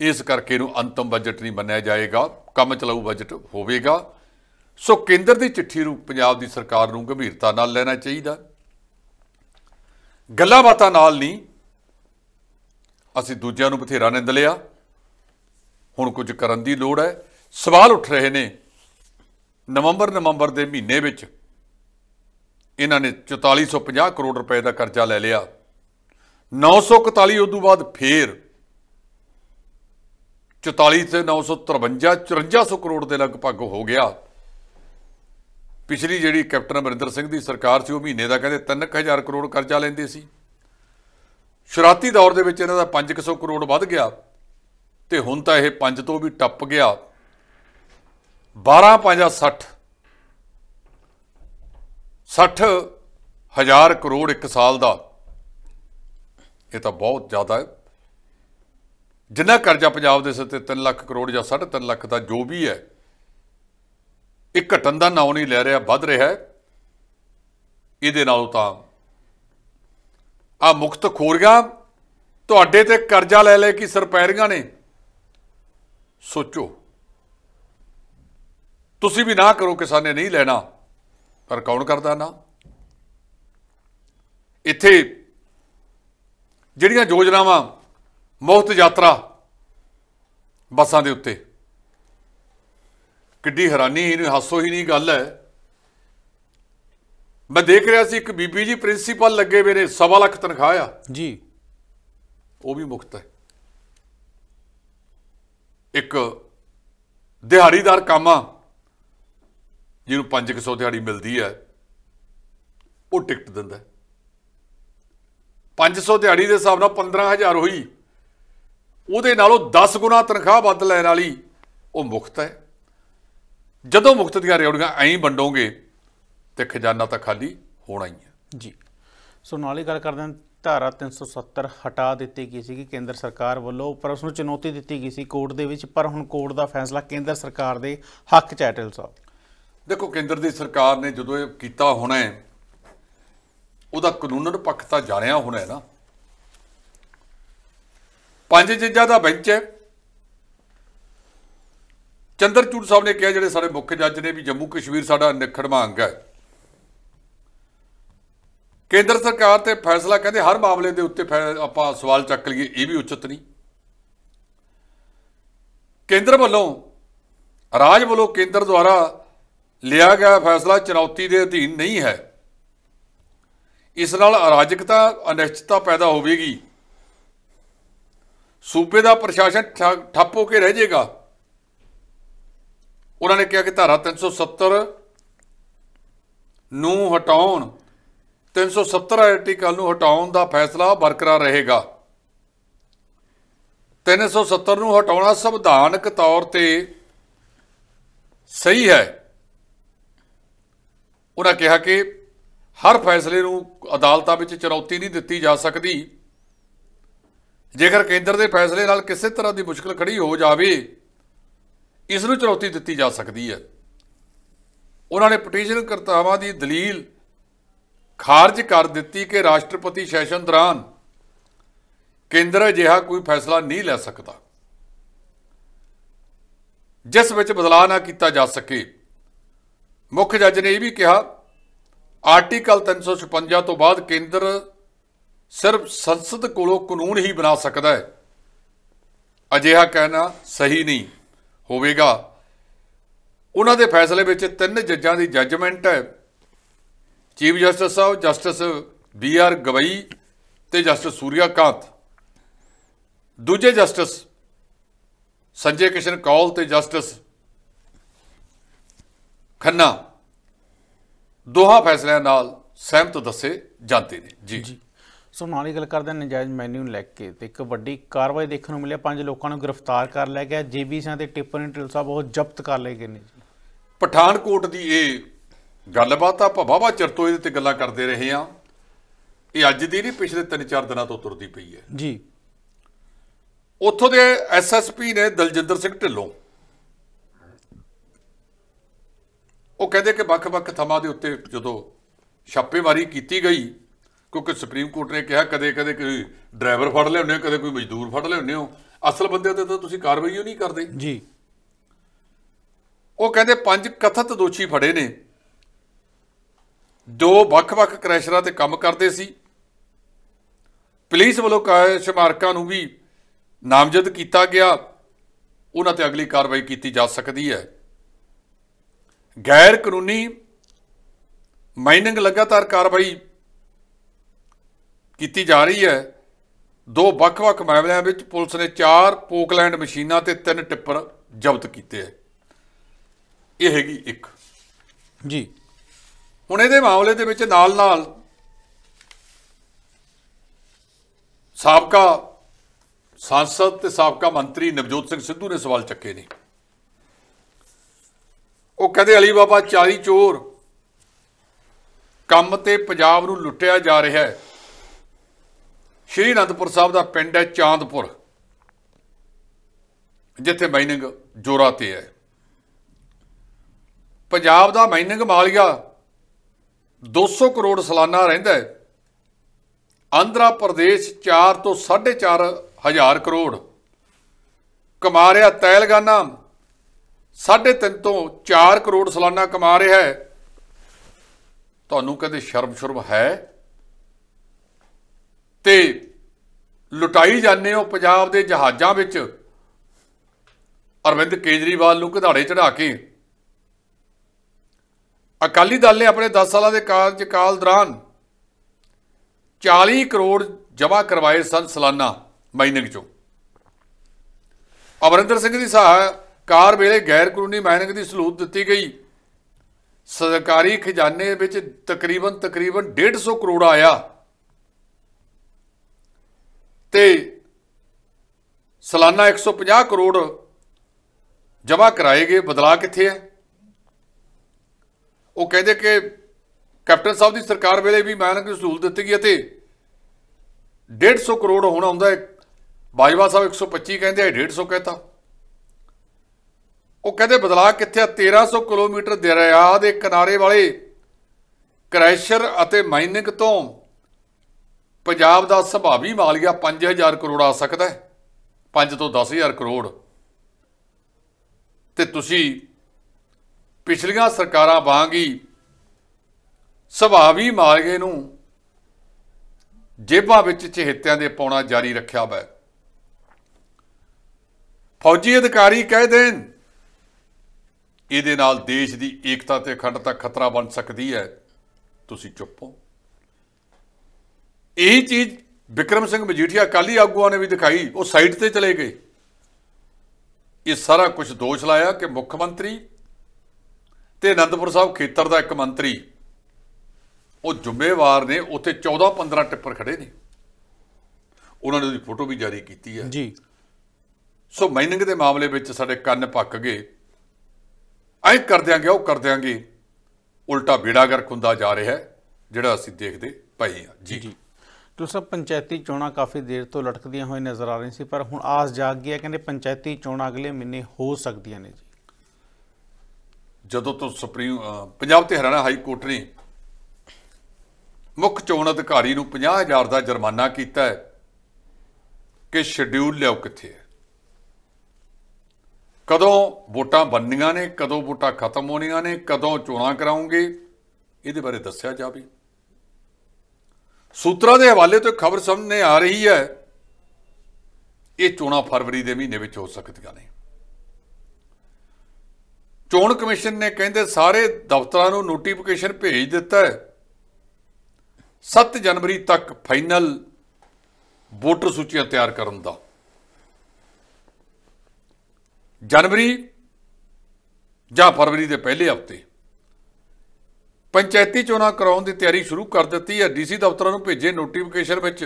ਇਸ ਕਰਕੇ ਨੂੰ ਅੰਤਮ ਬਜਟ ਨਹੀਂ ਮੰਨਿਆ ਜਾਏਗਾ ਕੰਮ ਚਲਾਊ ਬਜਟ ਹੋਵੇਗਾ ਸੋ ਕੇਂਦਰ ਦੀ ਚਿੱਠੀ ਨੂੰ ਪੰਜਾਬ ਦੀ ਸਰਕਾਰ ਨੂੰ ਗੰਭੀਰਤਾ ਨਾਲ ਲੈਣਾ ਚਾਹੀਦਾ ਗੱਲਾਂ ਬਾਤਾਂ ਨਾਲ ਨਹੀਂ ਅਸੀਂ ਦੂਜਿਆਂ ਨੂੰ ਬਥੇਰਾ ਨਿੰਦ ਲਿਆ ਹੁਣ ਕੁਝ ਕਰਨ ਦੀ ਲੋੜ ਹੈ ਸਵਾਲ ਉੱਠ ਰਹੇ ਨੇ ਨਵੰਬਰ ਨਵੰਬਰ ਦੇ ਮਹੀਨੇ ਵਿੱਚ ਇਹਨਾਂ ਨੇ 4450 ਕਰੋੜ ਰੁਪਏ ਦਾ ਕਰਜ਼ਾ ਲੈ ਲਿਆ 941 ਉਸ ਤੋਂ ਬਾਅਦ ਫੇਰ 44 ਤੇ 953 5400 ਕਰੋੜ ਦੇ ਲਗਭਗ ਹੋ ਗਿਆ ਪਿਛਲੀ ਜਿਹੜੀ ਕੈਪਟਨ ਅਮਰਿੰਦਰ ਸਿੰਘ ਦੀ ਸਰਕਾਰ ਸੀ ਉਹ ਮਹੀਨੇ ਦਾ ਕਹਿੰਦੇ 3000 ਕਰੋੜ ਕਰਜ਼ਾ ਲੈਂਦੇ ਸੀ ਸ਼ਰਾਤੀ ਦੌਰ ਦੇ ਵਿੱਚ ਇਹਨਾਂ ਦਾ 500 ਕਰੋੜ ਵੱਧ ਗਿਆ ਤੇ ਹੁਣ ਤਾਂ ਇਹ 5 ਤੋਂ ਵੀ ਟੱਪ ਗਿਆ 12 5 60 60 ਹਜ਼ਾਰ ਕਰੋੜ ਇੱਕ ਸਾਲ ਦਾ ਇਹ ਤਾਂ ਬਹੁਤ ਜ਼ਿਆਦਾ ਹੈ ਜਿੰਨਾ ਕਰਜ਼ਾ ਪੰਜਾਬ ਦੇ ਸਿਰ ਤੇ 3 ਲੱਖ ਕਰੋੜ ਜਾਂ 3.5 ਲੱਖ ਦਾ ਜੋ ਵੀ ਹੈ ਇਹ ਘਟਨ ਦਾ ਨਾਉ ਨਹੀਂ ਲੈ ਰਿਹਾ ਵੱਧ ਰਿਹਾ ਹੈ ਇਹਦੇ ਨਾਲੋਂ ਤਾਂ ਆ ਮੁਕਤ ਖੋਰਗਾ ਤੁਹਾਡੇ ਤੇ ਕਰਜ਼ਾ ਲੈ ਲੈ ਕਿ ਸਰਪੈਰੀਆਂ ਨੇ ਸੋਚੋ ਤੁਸੀਂ ਵੀ ਨਾ ਕਰੋ ਕਿਸਾਨੇ ਨਹੀਂ ਲੈਣਾ ਪਰ ਕੌਣ ਕਰਦਾ ਨਾ ਇੱਥੇ ਜਿਹੜੀਆਂ ਯੋਜਨਾਵਾਂ ਮੁਫਤ ਯਾਤਰਾ ਬੱਸਾਂ ਦੇ ਉੱਤੇ ਕਿੱਡੀ ਹੈਰਾਨੀ ਹੀ ਹਾਸੋ ਹੀ ਨਹੀਂ ਗੱਲ ਹੈ ਮੈਂ ਦੇਖ ਰਿਹਾ ਸੀ ਇੱਕ ਬੀਬੀ ਜੀ ਪ੍ਰਿੰਸੀਪਲ ਲੱਗੇ ਮੇਰੇ 1.5 ਲੱਖ ਤਨਖਾਹ ਆ ਜੀ ਉਹ ਵੀ ਮੁਕਤ ਹੈ ਇੱਕ ਦਿਹਾੜੀਦਾਰ ਕਾਮਾ ਜਿਹਨੂੰ 500 ਦਿਹਾੜੀ ਮਿਲਦੀ ਹੈ ਉਹ ਟਿਕਟ ਦਿੰਦਾ 500 ਦਿਹਾੜੀ ਦੇ ਹਿਸਾਬ ਨਾਲ 15000 ਹੋਈ ਉਹਦੇ ਨਾਲੋਂ 10 ਗੁਣਾ ਤਨਖਾਹ ਵੱਧ ਲੈਣ ਵਾਲੀ ਉਹ ਮੁਖਤ ਹੈ ਜਦੋਂ ਮੁਖਤ ਦੀਆਂ ਰਿਓੜੀਆਂ ਐਂ ਵੰਡੋਗੇ ਤੇ ਖਜ਼ਾਨਾ ਤਾਂ ਖਾਲੀ ਹੋਣਾ ਹੀ ਹੈ ਜੀ ਸੋ ਨਾਲ ਹੀ ਗੱਲ ਕਰਦੇ ਹਾਂ ਧਾਰਾ 370 ਹਟਾ ਦਿੱਤੀ ਗਈ ਸੀ ਕਿ ਕੇਂਦਰ ਸਰਕਾਰ ਵੱਲੋਂ ਪਰ ਉਸ ਨੂੰ ਚੁਣੌਤੀ ਦਿੱਤੀ ਗਈ ਸੀ ਕੋਰਟ ਦੇ ਵਿੱਚ ਪਰ ਹੁਣ ਕੋਰਟ ਦਾ ਫੈਸਲਾ ਕੇਂਦਰ ਸਰਕਾਰ ਦੇ ਹੱਕ ਚੈਟਲ ਸਾਹਿਬ ਦੇਖੋ ਕੇਂਦਰ ਦੀ ਸਰਕਾਰ ਨੇ ਜਦੋਂ ਇਹ ਕੀਤਾ ਹੋਣਾ ਹੈ ਉਹਦਾ ਕਾਨੂੰਨਨ ਪੱਖ ਤਾਂ ਜਾਣਿਆ ਹੋਣਾ ਹੈ ਨਾ ਪੰਜ ਜੱਜਾਂ ਦਾ ਬੈਂਚ ਹੈ ਚੰਦਰਚੂੜ ਸਾਹਿਬ ਨੇ ਕਿਹਾ ਜਿਹੜੇ ਸਾਡੇ ਮੁੱਖ ਜੱਜ ਨੇ ਵੀ ਜੰਮੂ ਕਸ਼ਮੀਰ ਸਾਡਾ ਨਿਖੜਵਾ ਅੰਗ ਹੈ ਕੇਂਦਰ ਸਰਕਾਰ ਤੇ ਫੈਸਲਾ ਕਹਿੰਦੇ ਹਰ ਮਾਮਲੇ ਦੇ ਉੱਤੇ ਆਪਾਂ ਸਵਾਲ ਚੱਕ ਲਈਏ ਇਹ ਵੀ ਉਚਿਤ ਨਹੀਂ ਕੇਂਦਰ ਵੱਲੋਂ ਰਾਜ ਵੱਲੋਂ ਕੇਂਦਰ ਦੁਆਰਾ ਲਿਆ ਗਿਆ ਫੈਸਲਾ ਚੁਣੌਤੀ ਦੇ ਅਧੀਨ ਨਹੀਂ ਹੈ ਇਸ ਨਾਲ ਅਰਾਜਕਤਾ ਅਨਿਸ਼ਚਿਤਤਾ ਪੈਦਾ ਹੋਵੇਗੀ ਸੂਬੇ ਦਾ ਪ੍ਰਸ਼ਾਸਨ ਠੱਪ ਹੋ ਕੇ ਰਹਿ ਜਾਏਗਾ ਉਹਨਾਂ ਨੇ ਕਿਹਾ ਕਿ ਧਾਰਾ 370 ਨੂੰ ਹਟਾਉਣ 370 ਆਰਟੀਕਲ ਨੂੰ ਹਟਾਉਣ ਦਾ ਫੈਸਲਾ ਬਰਕਰਾਰ ਰਹੇਗਾ 370 ਨੂੰ ਹਟਾਉਣਾ ਸੰਵਿਧਾਨਕ ਤੌਰ ਤੇ ਸਹੀ ਹੈ ਉਹਨਾਂ ਕਿਹਾ ਕਿ ਹਰ ਫੈਸਲੇ ਨੂੰ ਅਦਾਲਤਾਂ ਵਿੱਚ ਚੁਣੌਤੀ ਨਹੀਂ ਦਿੱਤੀ ਜਾ ਸਕਦੀ ਜੇਕਰ ਕੇਂਦਰ ਦੇ ਫੈਸਲੇ ਨਾਲ ਕਿਸੇ ਤਰ੍ਹਾਂ ਦੀ ਮੁਸ਼ਕਲ ਖੜੀ ਹੋ ਜਾਵੇ ਇਸ ਨੂੰ ਚੁਣੌਤੀ ਦਿੱਤੀ ਜਾ ਸਕਦੀ ਹੈ ਉਹਨਾਂ ਨੇ ਪਟੀਸ਼ਨ ਕਰਤਾਵਾਂ ਦੀ ਦਲੀਲ ਖਾਰਜ ਕਰ ਦਿੱਤੀ ਕਿ ਰਾਸ਼ਟਰਪਤੀ ਸੈਸ਼ਨ ਦੌਰਾਨ ਕੇਂਦਰ ਅਜਿਹਾ ਕੋਈ ਫੈਸਲਾ ਨਹੀਂ ਲੈ ਸਕਦਾ ਜਿਸ ਵਿੱਚ ਬਦਲਾਅ ਨਾ ਕੀਤਾ ਜਾ ਸਕੇ ਮੁੱਖ ਜੱਜ ਨੇ ਇਹ ਵੀ ਕਿਹਾ ਆਰਟੀਕਲ 356 ਤੋਂ ਬਾਅਦ ਕੇਂਦਰ ਸਿਰਫ ਸੰਸਦ ਕੋਲੋਂ ਕਾਨੂੰਨ ਹੀ ਬਣਾ ਸਕਦਾ ਹੈ ਅਜਿਹਾ ਕਹਿਣਾ ਸਹੀ ਨਹੀਂ ਹੋਵੇਗਾ ਉਹਨਾਂ ਦੇ ਫੈਸਲੇ ਵਿੱਚ ਤਿੰਨ ਜੱਜਾਂ ਦੀ ਜੱਜਮੈਂਟ ਹੈ ਚੀਫ ਜਸਟਿਸ ਸਾਹਿਬ ਜਸਟਿਸ ਬੀ ਆਰ ਗਵਈ ਤੇ ਜਸਟਿਸ ਕਾਂਤ ਦੂਜੇ ਜਸਟਿਸ ਸੰਜੇ ਕਿਸ਼ਨ ਕੌਲ ਤੇ ਜਸਟਿਸ ਖੰਨਾ ਦੋਹਾਂ ਫੈਸਲਿਆਂ ਨਾਲ ਸਹਿਮਤ ਦੱਸੇ ਜਾਂਦੇ ਨੇ ਜੀ ਸੋ ਨਾਲ ਹੀ ਗੱਲ ਕਰਦੇ ਹਾਂ ਨਜਾਇਜ਼ ਮੈਨੂ ਲੈ ਕੇ ਤੇ ਇੱਕ ਵੱਡੀ ਕਾਰਵਾਈ ਦੇਖਣ ਨੂੰ ਮਿਲਿਆ ਪੰਜ ਲੋਕਾਂ ਨੂੰ ਗ੍ਰਿਫਤਾਰ ਕਰ ਲਿਆ ਗਿਆ ਜੀਬੀਸਾਂ ਤੇ ਟਿੱਪਰ ਢਿੱਲ ਸਾਹਿਬ ਉਹ ਜ਼ਬਤ ਕਰ ਲਏ ਗਏ ਨੇ ਪਠਾਨਕੋਟ ਦੀ ਇਹ ਗੱਲਬਾਤ ਆ ਭਵਾਵਾ ਚਿਰ ਤੋਂ ਇਹਦੇ ਤੇ ਗੱਲਾਂ ਕਰਦੇ ਰਹੇ ਆ ਇਹ ਅੱਜ ਦੀ ਨਹੀਂ ਪਿਛਲੇ 3-4 ਦਿਨਾਂ ਤੋਂ ਤੁਰਦੀ ਪਈ ਹੈ ਜੀ ਉੱਥੋਂ ਦੇ ਐਸਐਸਪੀ ਨੇ ਦਲਜਿੰਦਰ ਸਿੰਘ ਢਿੱਲੋਂ ਉਹ ਕਹਿੰਦੇ ਕਿ ਵੱਖ-ਵੱਖ ਥਾਵਾਂ ਦੇ ਉੱਤੇ ਜਦੋਂ ਛਾਪੇਮਾਰੀ ਕੀਤੀ ਗਈ ਕਿਉਂਕਿ ਸੁਪਰੀਮ ਕੋਰਟ ਨੇ ਕਿਹਾ ਕਦੇ-ਕਦੇ ਕੋਈ ਡਰਾਈਵਰ ਫੜ ਲਿਆਉਂਦੇ ਹੋ ਕਦੇ ਕੋਈ ਮਜ਼ਦੂਰ ਫੜ ਲਿਆਉਂਦੇ ਹੋ ਅਸਲ ਬੰਦੇ ਤੇ ਤਾਂ ਤੁਸੀਂ ਕਾਰਵਾਈ ਹੀ ਨਹੀਂ ਕਰਦੇ ਜੀ ਉਹ ਕਹਿੰਦੇ ਪੰਜ ਕਥਤ ਦੋਸ਼ੀ ਫੜੇ ਨੇ ਦੋ ਵੱਖ-ਵੱਖ ਕ੍ਰੈਸ਼ਰਾਂ ਤੇ ਕੰਮ ਕਰਦੇ ਸੀ ਪੁਲਿਸ ਵੱਲੋਂ ਕਾਇਸ਼ਮਾਰਕਾਂ ਨੂੰ ਵੀ ਨਾਮਜ਼ਦ ਕੀਤਾ ਗਿਆ ਉਹਨਾਂ ਤੇ ਅਗਲੀ ਕਾਰਵਾਈ ਕੀਤੀ ਜਾ ਸਕਦੀ ਹੈ ਗੈਰ ਕਾਨੂੰਨੀ ਮਾਈਨਿੰਗ ਲਗਾਤਾਰ ਕਾਰਵਾਈ ਕੀਤੀ ਜਾ ਰਹੀ ਹੈ ਦੋ ਵੱਖ-ਵੱਖ ਮਾਮਲਿਆਂ ਵਿੱਚ ਪੁਲਿਸ ਨੇ 4 ਪੋਕਲੈਂਡ ਮਸ਼ੀਨਾਂ ਤੇ 3 ਟਿੱਪਰ ਜ਼ਬਤ ਕੀਤੇ ਹੈ ਇਹ ਹੈਗੀ ਇੱਕ ਜੀ ਹੁਣ ਇਹਦੇ ਮਾਮਲੇ ਦੇ ਵਿੱਚ ਨਾਲ-ਨਾਲ ਸਾਬਕਾ ਸੰਸਦ ਤੇ ਸਾਬਕਾ ਮੰਤਰੀ ਨਵਜੋਤ ਸਿੰਘ ਸਿੱਧੂ ਨੇ ਸਵਾਲ ਚੱਕੇ ਨੇ ਉਹ ਕਹਿੰਦੇ ਅਲੀ ਬਾਬਾ 40 ਚੋਰ ਕੰਮ ਤੇ ਪੰਜਾਬ ਨੂੰ ਲੁੱਟਿਆ ਜਾ ਰਿਹਾ ਹੈ ਸ਼੍ਰੀ ਅਨੰਦਪੁਰ ਸਾਹਿਬ ਦਾ ਪਿੰਡ ਹੈ ਚਾਂਦਪੁਰ ਜਿੱਥੇ ਮਾਈਨਿੰਗ ਜੋਰਾ ਤੇ ਹੈ ਪੰਜਾਬ ਦਾ ਮਾਈਨਿੰਗ ਮਾਲੀਆ 200 ਕਰੋੜ ਸਾਲਾਨਾ ਰਹਿੰਦਾ ਹੈ ਆਂਧਰਾ ਪ੍ਰਦੇਸ਼ 4 ਤੋਂ 4.5 ਹਜ਼ਾਰ ਕਰੋੜ ਕਮਾ ਰਿਹਾ ਤੈਲਗਾਨਾ 3.5 ਤੋਂ 4 ਕਰੋੜ ਸਾਲਾਨਾ ਕਮਾ ਰਿਹਾ ਹੈ ਤੁਹਾਨੂੰ ਕਦੇ ਸ਼ਰਮ ਸ਼ਰਮ ਹੈ ਤੇ ਲੁਟਾਈ ਜਾਂਦੇ ਹੋ ਪੰਜਾਬ ਦੇ ਜਹਾਜ਼ਾਂ ਵਿੱਚ ਅਰਵਿੰਦ ਕੇਜਰੀਵਾਲ ਨੂੰ ਕਿਧਾੜੇ ਚੜਾ ਕੇ ਅਕਾਲੀ ਦਲ ਨੇ ਆਪਣੇ 10 ਸਾਲਾਂ ਦੇ ਕਾਰਜਕਾਲ ਦੌਰਾਨ 40 ਕਰੋੜ ਜਮਾ ਕਰਵਾਏ ਸਨ ਸਾਲਾਨਾ ਮਾਈਨਿੰਗ ਚੋਂ ਅਵਰਿੰਦਰ ਸਿੰਘ ਦੀ ਸਾਹ ਕਾਰ ਵੇਲੇ ਗੈਰ ਕਾਨੂੰਨੀ ਮਾਈਨਿੰਗ ਦੀ ਸਲੂਤ ਦਿੱਤੀ ਗਈ ਸਰਕਾਰੀ ਖਜ਼ਾਨੇ ਵਿੱਚ ਤਕਰੀਬਨ ਤਕਰੀਬਨ 150 ਕਰੋੜ ਆਇਆ ਤੇ ਸਾਲਾਨਾ 150 ਕਰੋੜ ਜਮਾ ਕਰਾਏ ਗਏ ਬਦਲਾ ਕਿੱਥੇ ਹੈ ਉਹ ਕਹਿੰਦੇ ਕਿ ਕੈਪਟਨ ਸਾਹਿਬ ਦੀ ਸਰਕਾਰ ਵੇਲੇ ਵੀ ਮਾਈਨਿੰਗ ਦੀ ਸਹੂਲਤ ਦਿੱਤੀ ਗਈ ਅਤੇ 150 ਕਰੋੜ ਹੁਣ ਆਉਂਦਾ ਹੈ ਬਾਜਵਾ ਸਾਹਿਬ 125 ਕਹਿੰਦੇ ਆ 150 ਕਹਤਾ ਉਹ ਕਹਿੰਦੇ ਬਦਲਾ ਕਿੱਥੇ ਆ 1300 ਕਿਲੋਮੀਟਰ ਦਰਿਆ ਦੇ ਕਿਨਾਰੇ ਵਾਲੇ ਕ੍ਰੈਸ਼ਰ ਅਤੇ ਮਾਈਨਿੰਗ ਤੋਂ ਪੰਜਾਬ ਦਾ ਸੁਭਾਵੀ ਮਾਲੀਆ 5000 ਕਰੋੜ ਆ ਸਕਦਾ ਹੈ 5 ਤੋਂ 10000 ਕਰੋੜ ਤੇ ਤੁਸੀਂ ਪਿਛਲੀਆਂ ਸਰਕਾਰਾਂ ਵਾਂਗ ਹੀ ਸੁਭਾਵੀ ਮਾਲੀਏ ਨੂੰ ਜੇਬਾਂ ਵਿੱਚ ਚਿਹਤਿਆਂ ਦੇ ਪਾਉਣਾ ਜਾਰੀ ਰੱਖਿਆ ਹੋਇਆ ਫੌਜੀ ਅਧਿਕਾਰੀ ਕਹਿ ਦੇਣ ਇਹਦੇ ਨਾਲ ਦੇਸ਼ ਦੀ ਏਕਤਾ ਤੇ ਅਖੰਡਤਾ ਖਤਰਾ ਬਣ ਸਕਦੀ ਹੈ ਤੁਸੀਂ ਚੁੱਪ ਹੋ ਇਹ ਚੀਜ਼ ਵਿਕਰਮ ਸਿੰਘ ਮਜੀਠੀਆ ਅਕਾਲੀ ਆਗੂਆਂ ਨੇ ਵੀ ਦਿਖਾਈ ਉਹ ਸਾਈਡ ਤੇ ਚਲੇ ਗਏ ਇਹ ਸਾਰਾ ਕੁਝ ਦੋਸ਼ ਲਾਇਆ ਕਿ ਮੁੱਖ ਮੰਤਰੀ ਤੇ ਅਨੰਦਪੁਰ ਸਾਹਿਬ ਖੇਤਰ ਦਾ ਇੱਕ ਮੰਤਰੀ ਉਹ ਜ਼ਿੰਮੇਵਾਰ ਨੇ ਉੱਥੇ 14 15 ਟਿੱਪਰ ਖੜੇ ਨੇ ਉਹਨਾਂ ਨੇ ਉਹਦੀ ਫੋਟੋ ਵੀ ਜਾਰੀ ਕੀਤੀ ਹੈ ਜੀ ਸੋ ਮਾਈਨਿੰਗ ਦੇ ਮਾਮਲੇ ਵਿੱਚ ਸਾਡੇ ਕੰਨ ਪੱਕ ਗਏ ਐਂ ਕਰ ਦਿਆਂਗੇ ਉਹ ਕਰ ਦਿਆਂਗੇ ਉਲਟਾ ਬੇੜਾਗਰਕ ਹੁੰਦਾ ਜਾ ਰਿਹਾ ਹੈ ਜਿਹੜਾ ਅਸੀਂ ਦੇਖਦੇ ਪਏ ਹਾਂ ਜੀ ਜੀ ਤੋਂ ਸਭ ਪੰਚਾਇਤੀ ਚੋਣਾਂ ਕਾਫੀ ਦੇਰ ਤੋਂ ਲਟਕਦੀਆਂ ਹੋਏ ਨਜ਼ਰ ਆ ਰਹੀਆਂ ਸੀ ਪਰ ਹੁਣ ਆਸ ਜਾਗ ਗਈ ਹੈ ਕਹਿੰਦੇ ਪੰਚਾਇਤੀ ਚੋਣਾਂ ਅਗਲੇ ਮਹੀਨੇ ਹੋ ਸਕਦੀਆਂ ਨੇ ਜੀ ਜਦੋਂ ਤੋਂ ਸੁਪਰੀਮ ਪੰਜਾਬ ਤੇ ਹਰਿਆਣਾ ਹਾਈ ਕੋਰਟ ਨੇ ਮੁੱਖ ਚੋਣ ਅਧਿਕਾਰੀ ਨੂੰ 50000 ਦਾ ਜੁਰਮਾਨਾ ਕੀਤਾ ਹੈ ਕਿ ਸ਼ਡਿਊਲ ਲਿਓ ਕਿੱਥੇ ਹੈ ਕਦੋਂ ਵੋਟਾਂ ਬੰਨੀਆਂ ਨੇ ਕਦੋਂ ਵੋਟਾਂ ਖਤਮ ਹੋਣੀਆਂ ਨੇ ਕਦੋਂ ਚੋਣਾਂ ਕਰਾਉਂਗੇ ਇਹਦੇ ਬਾਰੇ ਦੱਸਿਆ ਜਾਵੇ ਸੂਤਰਾਂ ਦੇ ਹਵਾਲੇ ਤੋਂ ਖਬਰ ਸਾਹਮਣੇ ਆ ਰਹੀ ਹੈ ਇਹ ਚੋਣਾਂ ਫਰਵਰੀ ਦੇ ਮਹੀਨੇ ਵਿੱਚ ਹੋ ਸਕਦੀਆਂ ਨੇ ਚੋਣ ਕਮਿਸ਼ਨ ਨੇ ਕਹਿੰਦੇ ਸਾਰੇ ਦਫ਼ਤਰਾਂ ਨੂੰ ਨੋਟੀਫਿਕੇਸ਼ਨ ਭੇਜ ਦਿੱਤਾ ਹੈ 7 ਜਨਵਰੀ ਤੱਕ ਫਾਈਨਲ ਵੋਟਰ ਸੂਚੀਆਂ ਤਿਆਰ ਕਰਨ ਦਾ ਜਨਵਰੀ ਜਾਂ ਫਰਵਰੀ ਦੇ ਪਹਿਲੇ ਹਫਤੇ ਪੰਚਾਇਤੀ ਚੋਣਾਂ ਕਰਾਉਣ ਦੀ ਤਿਆਰੀ ਸ਼ੁਰੂ ਕਰ ਦਿੱਤੀ ਹੈ ਡੀਸੀ ਦਫ਼ਤਰਾਂ ਨੂੰ ਭੇਜੇ ਨੋਟੀਫਿਕੇਸ਼ਨ ਵਿੱਚ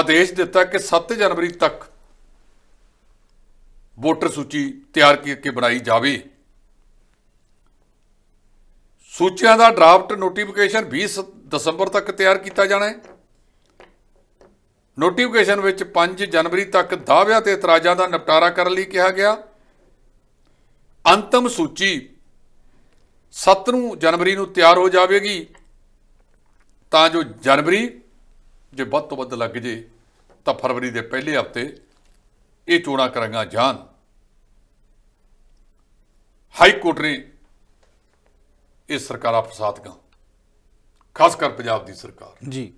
ਆਦੇਸ਼ ਦਿੱਤਾ ਕਿ 7 ਜਨਵਰੀ ਤੱਕ ਵੋਟਰ ਸੂਚੀ ਤਿਆਰ ਕਰਕੇ ਬਣਾਈ ਜਾਵੇ ਸੂਚੀਆਂ ਦਾ ਡਰਾਫਟ ਨੋਟੀਫਿਕੇਸ਼ਨ 20 ਦਸੰਬਰ ਤੱਕ ਤਿਆਰ ਕੀਤਾ ਜਾਣਾ ਹੈ ਨੋਟੀਫਿਕੇਸ਼ਨ ਵਿੱਚ 5 ਜਨਵਰੀ ਤੱਕ ਦਾਅਵਿਆਂ ਤੇ ਇਤਰਾਜ਼ਾਂ ਦਾ ਨਿਪਟਾਰਾ ਕਰਨ ਲਈ ਕਿਹਾ ਗਿਆ ਅੰਤਮ ਸੂਚੀ 7 ਨੂੰ ਜਨਵਰੀ ਨੂੰ ਤਿਆਰ ਹੋ ਜਾਵੇਗੀ ਤਾਂ ਜੋ ਜਨਵਰੀ ਜੇ ਵੱਧ ਤੋਂ ਵੱਧ ਲੱਗ ਜੇ ਤਾਂ ਫਰਵਰੀ ਦੇ ਪਹਿਲੇ ਹਫਤੇ ਇਹ ਚੋਣਾ ਕਰਾਂਗਾ ਜਾਣ ਹਾਈ ਕੋਰਟ ਨੇ ਇਹ ਸਰਕਾਰਾਂ ਫਸਾਦਗਾ ਖਾਸ ਕਰ ਪੰਜਾਬ ਦੀ ਸਰਕਾਰ ਜੀ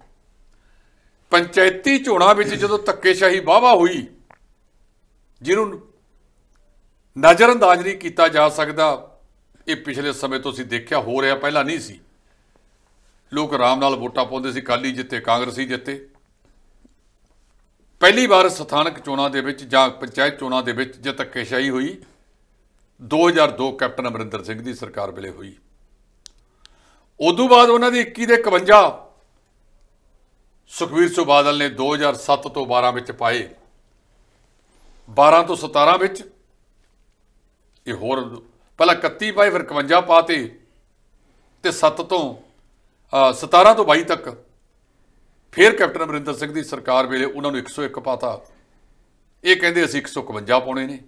ਪੰਚਾਇਤੀ ਝੋਣਾ ਵਿੱਚ ਜਦੋਂ ਤੱਕੇਸ਼ਾਹੀ ਵਾਵਾ ਹੋਈ ਜਿਹਨੂੰ ਨਜ਼ਰਅੰਦਾਜ਼ ਨਹੀਂ ਕੀਤਾ ਜਾ ਸਕਦਾ ਇਹ ਪਿਛਲੇ ਸਮੇਂ ਤੋਂ ਅਸੀਂ ਦੇਖਿਆ ਹੋ ਰਿਹਾ ਪਹਿਲਾਂ ਨਹੀਂ ਸੀ ਲੋਕ ਆਰਾਮ ਨਾਲ ਵੋਟਾਂ ਪਾਉਂਦੇ ਸੀ ਕਾਲੀ ਜਿੱਤੇ ਕਾਂਗਰਸੀ ਜਿੱਤੇ ਪਹਿਲੀ ਵਾਰ ਸਥਾਨਕ ਚੋਣਾਂ ਦੇ ਵਿੱਚ ਜਾਂ ਪੰਚਾਇਤ ਚੋਣਾਂ ਦੇ ਵਿੱਚ ਜੇ ਧੱਕੇਸ਼ਾਹੀ ਹੋਈ 2002 ਕੈਪਟਨ ਅਮਰਿੰਦਰ ਸਿੰਘ ਦੀ ਸਰਕਾਰ ਵੇਲੇ ਹੋਈ ਉਦੋਂ ਬਾਅਦ ਉਹਨਾਂ ਦੀ 21 ਦੇ 51 ਸੁਖਵੀਰ ਸਿੰਘ ਬਾਦਲ ਨੇ 2007 ਤੋਂ 12 ਵਿੱਚ ਪਾਏ 12 ਤੋਂ 17 ਵਿੱਚ ਇਹ ਹੋਰ ਪਹਿਲਾਂ 31 ਪਾਏ ਫਿਰ 51 ਪਾਤੇ ਤੇ 7 ਤੋਂ 17 ਤੋਂ 22 ਤੱਕ ਫਿਰ ਕੈਪਟਨ ਅਮਰਿੰਦਰ ਸਿੰਘ ਦੀ ਸਰਕਾਰ ਵੇਲੇ ਉਹਨਾਂ ਨੂੰ 101 ਪਾਤਾ ਇਹ ਕਹਿੰਦੇ ਅਸੀਂ 151 ਪਾਉਣੇ ਨੇ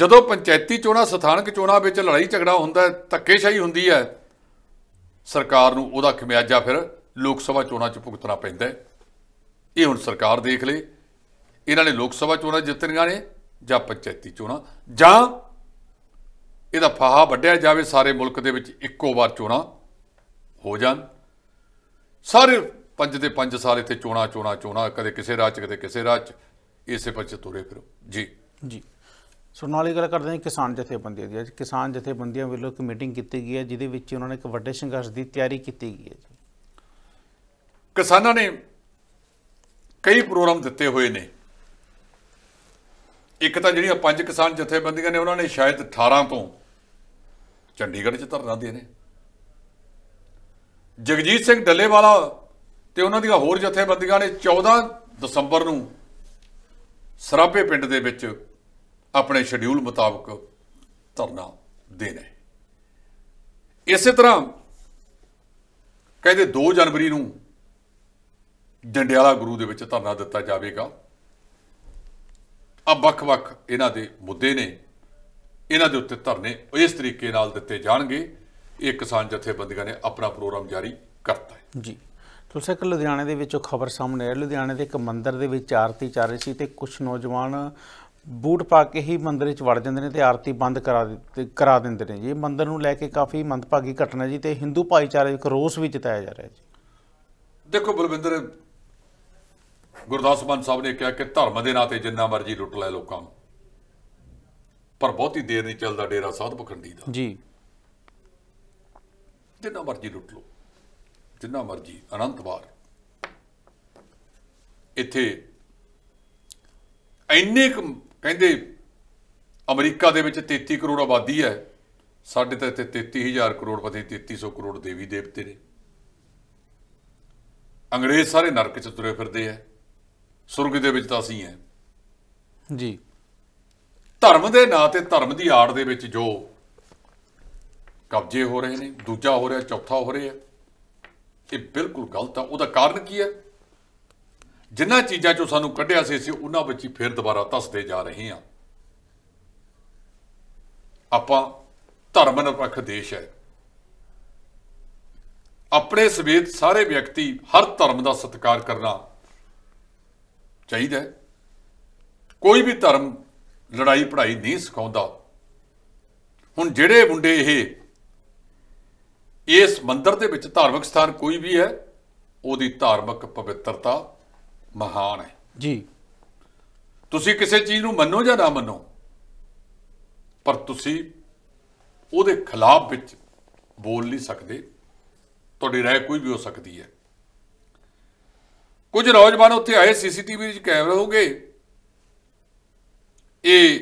ਜਦੋਂ ਪੰਚਾਇਤੀ ਚੋਣਾਂ ਸਥਾਨਕ ਚੋਣਾਂ ਵਿੱਚ ਲੜਾਈ ਝਗੜਾ ਹੁੰਦਾ ਧੱਕੇਸ਼ਾਹੀ ਹੁੰਦੀ ਹੈ ਸਰਕਾਰ ਨੂੰ ਉਹਦਾ ਖਮਿਆਜਾ ਫਿਰ ਲੋਕ ਸਭਾ ਚੋਣਾਂ 'ਚ ਭੁਗਤਣਾ ਪੈਂਦਾ ਇਹ ਹੁਣ ਸਰਕਾਰ ਦੇਖ ਲੇ ਇਹਨਾਂ ਨੇ ਲੋਕ ਸਭਾ ਚੋਣਾਂ ਜਿੱਤਣੀਆਂ ਨੇ ਜਾਂ ਪੰਚਾਇਤੀ ਚੋਣਾਂ ਜਾਂ ਇਹਦਾ ਫਾਹਾ ਵੱਡਿਆ ਜਾਵੇ ਸਾਰੇ ਮੁਲਕ ਦੇ ਵਿੱਚ ਇੱਕੋ ਵਾਰ ਚੋਣਾਂ ਹੋ ਜਾਣ ਸਾਰੇ ਪੰਜ ਦੇ ਪੰਜ ਸਾਲ ਇੱਥੇ ਚੋਣਾ ਚੋਣਾ ਚੋਣਾ ਕਦੇ ਕਿਸੇ ਰਾਜ ਚ ਕਦੇ ਕਿਸੇ ਰਾਜ ਚ ਇਸੇ ਪਾਸੇ ਤੁਰੇ ਫਿਰੋ ਜੀ ਜੀ ਸੋ ਨਾਲ ਹੀ ਗੱਲ ਕਰਦੇ ਨੇ ਕਿਸਾਨ ਜਥੇਬੰਦੀਆਂ ਦੀ ਅੱਜ ਕਿਸਾਨ ਜਥੇਬੰਦੀਆਂ ਵੱਲੋਂ ਇੱਕ ਮੀਟਿੰਗ ਕੀਤੀ ਗਈ ਹੈ ਜਿਹਦੇ ਵਿੱਚ ਉਹਨਾਂ ਨੇ ਇੱਕ ਵੱਡੇ ਸੰਘਰਸ਼ ਦੀ ਤਿਆਰੀ ਕੀਤੀ ਗਈ ਹੈ ਕਿਸਾਨਾਂ ਨੇ ਕਈ ਪ੍ਰੋਗਰਾਮ ਦਿੱਤੇ ਹੋਏ ਨੇ ਇੱਕ ਤਾਂ ਜਿਹੜੀਆਂ ਪੰਜ ਕਿਸਾਨ ਜਥੇਬੰਦੀਆਂ ਨੇ ਉਹਨਾਂ ਨੇ ਸ਼ਾਇਦ 18 ਤੋਂ ਚੰਡੀਗੜ੍ਹ 'ਚ ਧਰਨਾ ਦੇ ਨੇ ਜਗਜੀਤ ਸਿੰਘ ਡੱਲੇਵਾਲਾ ਤੇ ਉਹਨਾਂ ਦੀਆਂ ਹੋਰ ਜਥੇਬੰਦੀਆਂ ਨੇ 14 ਦਸੰਬਰ ਨੂੰ ਸਰਾਬੇ ਪਿੰਡ ਦੇ ਵਿੱਚ ਆਪਣੇ ਸ਼ਡਿਊਲ ਮੁਤਾਬਕ ਧਰਨਾ ਦੇਣਾ ਇਸੇ ਤਰ੍ਹਾਂ ਕਹਿੰਦੇ 2 ਜਨਵਰੀ ਨੂੰ ਡੰਡਿਆਲਾ ਗੁਰੂ ਦੇ ਵਿੱਚ ਧਰਨਾ ਦਿੱਤਾ ਜਾਵੇਗਾ ਆ ਵੱਖ-ਵੱਖ ਇਹਨਾਂ ਦੇ ਮੁੱਦੇ ਨੇ ਇਹਨਾਂ ਦੇ ਉੱਤੇ ਧਰਨੇ ਇਸ ਤਰੀਕੇ ਨਾਲ ਦਿੱਤੇ ਜਾਣਗੇ ਇਹ ਕਿਸਾਨ ਜਥੇਬੰਦੀਆਂ ਨੇ ਆਪਣਾ ਪ੍ਰੋਗਰਾਮ ਜਾਰੀ ਕਰਤਾ ਹੈ ਜੀ ਕਿ ਲੁਧਿਆਣੇ ਦੇ ਵਿੱਚੋਂ ਖਬਰ ਸਾਹਮਣੇ ਆਈ ਲੁਧਿਆਣੇ ਦੇ ਇੱਕ ਮੰਦਿਰ ਦੇ ਵਿੱਚ ਆਰਤੀ ਚੱਲ ਰਹੀ ਸੀ ਤੇ ਕੁਝ ਨੌਜਵਾਨ ਬੂਟ ਪਾ ਕੇ ਹੀ ਮੰਦਿਰ ਵਿੱਚ ਵੜ ਜਾਂਦੇ ਨੇ ਤੇ ਆਰਤੀ ਬੰਦ ਕਰਾ ਦਿੱਤੇ ਕਰਾ ਦਿੰਦੇ ਨੇ ਜੀ ਇਹ ਮੰਦਿਰ ਨੂੰ ਲੈ ਕੇ ਕਾਫੀ ਮੰਦਭਾਗੀ ਘਟਨਾ ਜੀ ਤੇ ਹਿੰਦੂ ਭਾਈਚਾਰੇ ਇੱਕ ਰੋਸ ਵਿੱਚ ਤਾਇਆ ਜਾ ਰਿਹਾ ਜੀ ਦੇਖੋ ਬਲਵਿੰਦਰ ਗੁਰਦਾਸ ਮਾਨ ਸਾਹਿਬ ਨੇ ਕਿਹਾ ਕਿ ਧਰਮ ਦੇ ਨਾਂ ਤੇ ਜਿੰਨਾ ਮਰਜ਼ੀ ਲੁੱਟ ਲੈ ਲੋਕਾਂ ਨੂੰ ਪਰ ਬਹੁਤੀ ਦੇਰ ਨਹੀਂ ਚੱਲਦਾ ਡੇਰਾ ਸਾਧ ਪਖੰਡੀ ਦਾ ਜੀ ਜਿੰਨਾ ਮਰਜ਼ੀ ਲੁੱਟ ਲੋ ਜਿੰਨਾ ਮਰਜ਼ੀ ਅਨੰਤ ਵਾਰ ਇੱਥੇ ਇੰਨੇ ਕਹਿੰਦੇ ਅਮਰੀਕਾ ਦੇ ਵਿੱਚ 33 ਕਰੋੜ ਆਬਾਦੀ ਹੈ ਸਾਡੇ ਤਾਂ ਇੱਥੇ 33000 ਕਰੋੜ ਪਤਾ 3300 ਕਰੋੜ ਦੇਵੀ ਦੇਵਤੇ ਨੇ ਅੰਗਰੇਜ਼ ਸਾਰੇ ਨਰਕ 'ਚ ਤੁਰੇ ਫਿਰਦੇ ਆ ਸੁਰਗ ਦੇ ਵਿੱਚ ਤਾਂ ਅਸੀਂ ਹੈ ਜੀ ਧਰਮ ਦੇ ਨਾਂ ਤੇ ਧਰਮ ਦੀ ਆੜ ਦੇ ਵਿੱਚ ਜੋ ਕਬਜ਼ੇ ਹੋ ਰਹੇ ਨੇ ਦੂਜਾ ਹੋ ਰਿਹਾ ਚੌਥਾ ਹੋ ਰਿਹਾ ਇਹ ਬਿਲਕੁਲ ਗਲਤ ਆ ਉਹਦਾ ਕਾਰਨ ਕੀ ਹੈ ਜਿੰਨਾ ਚੀਜ਼ਾਂ ਚੋਂ ਸਾਨੂੰ ਕੱਢਿਆ ਸੀ ਅਸੀਂ ਉਹਨਾਂ ਵਿੱਚ ਹੀ ਫੇਰ ਦੁਬਾਰਾ ਤਸਦੇ ਜਾ ਰਹੇ ਹਾਂ ਆਪਾਂ ਧਰਮ ਨਿਰਪੱਖ ਦੇਸ਼ ਹੈ ਆਪਣੇ ਸਵੇਤ ਸਾਰੇ ਵਿਅਕਤੀ ਹਰ ਧਰਮ ਦਾ ਸਤਿਕਾਰ ਕਰਨਾ ਚਾਹੀਦਾ ਹੈ ਕੋਈ ਵੀ ਧਰਮ ਲੜਾਈ ਪੜਾਈ ਨਹੀਂ ਸਿਖਾਉਂਦਾ ਹੁਣ ਜਿਹੜੇ ਮੁੰਡੇ ਇਹ ਇਸ ਮੰਦਰ ਦੇ ਵਿੱਚ ਧਾਰਮਿਕ ਸਥਾਨ ਕੋਈ ਵੀ ਹੈ ਉਹਦੀ ਧਾਰਮਿਕ ਪਵਿੱਤਰਤਾ ਮਹਾਨ ਹੈ ਜੀ ਤੁਸੀਂ ਕਿਸੇ ਚੀਜ਼ ਨੂੰ ਮੰਨੋ ਜਾਂ ਨਾ ਮੰਨੋ ਪਰ ਤੁਸੀਂ ਉਹਦੇ ਖਿਲਾਫ ਵਿੱਚ ਬੋਲ ਨਹੀਂ ਸਕਦੇ ਤੁਹਾਡੀ رائے ਕੋਈ ਵੀ ਹੋ ਸਕਦੀ ਹੈ ਕੁਝ ਨੌਜਵਾਨ ਉੱਥੇ ਆਏ ਸੀਸੀਟੀਵੀ ਵਿੱਚ ਕੈਮਰਾ ਹੋਗੇ ਇਹ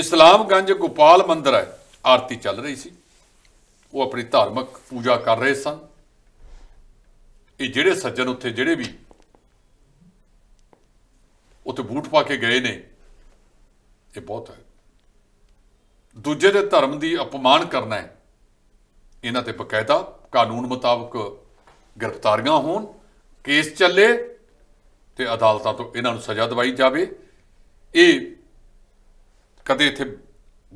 ਇਸਲਾਮਗੰਜ ਗੋਪਾਲ ਮੰਦਿਰ ਹੈ ਆਰਤੀ ਚੱਲ ਰਹੀ ਸੀ ਉਹ ਆਪਣੀ ਧਾਰਮਿਕ ਪੂਜਾ ਕਰ ਰਹੇ ਸਨ ਇਹ ਜਿਹੜੇ ਸੱਜਣ ਉੱਥੇ ਜਿਹੜੇ ਵੀ ਉੱਥੇ ਬੂਟ ਪਾ ਕੇ ਗਏ ਨੇ ਇਹ ਬਹੁਤ ਹੈ ਦੂਜੇ ਦੇ ਧਰਮ ਦੀ ਅਪਮਾਨ ਕਰਨਾ ਹੈ ਇਹਨਾਂ ਤੇ ਬਕਾਇਦਾ ਕਾਨੂੰਨ ਮੁਤਾਬਕ ਗ੍ਰਿਫਤਾਰੀਆਂ ਹੋਣ ਕੇਸ ਚੱਲੇ ਤੇ ਅਦਾਲਤਾਂ ਤੋਂ ਇਹਨਾਂ ਨੂੰ ਸਜ਼ਾ ਦਵਾਈ ਜਾਵੇ ਇਹ ਕਦੇ ਇੱਥੇ